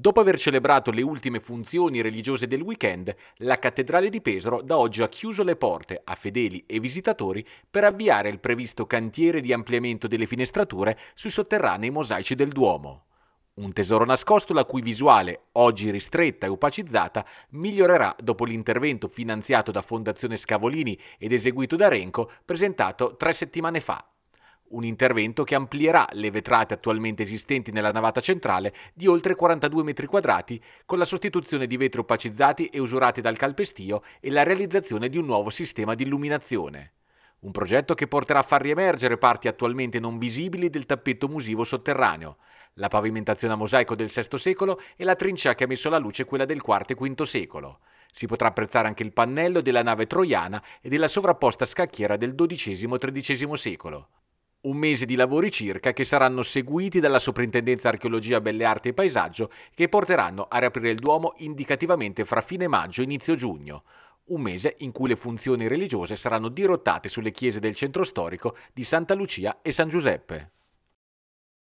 Dopo aver celebrato le ultime funzioni religiose del weekend, la Cattedrale di Pesaro da oggi ha chiuso le porte a fedeli e visitatori per avviare il previsto cantiere di ampliamento delle finestrature sui sotterranei mosaici del Duomo. Un tesoro nascosto la cui visuale, oggi ristretta e opacizzata, migliorerà dopo l'intervento finanziato da Fondazione Scavolini ed eseguito da Renco presentato tre settimane fa. Un intervento che amplierà le vetrate attualmente esistenti nella navata centrale di oltre 42 metri quadrati con la sostituzione di vetri opacizzati e usurati dal calpestio e la realizzazione di un nuovo sistema di illuminazione. Un progetto che porterà a far riemergere parti attualmente non visibili del tappeto musivo sotterraneo, la pavimentazione a mosaico del VI secolo e la trincea che ha messo alla luce quella del IV e V secolo. Si potrà apprezzare anche il pannello della nave troiana e della sovrapposta scacchiera del XII-XIII secolo un mese di lavori circa che saranno seguiti dalla Soprintendenza Archeologia, Belle Arti e Paesaggio che porteranno a riaprire il Duomo indicativamente fra fine maggio e inizio giugno, un mese in cui le funzioni religiose saranno dirottate sulle chiese del centro storico di Santa Lucia e San Giuseppe.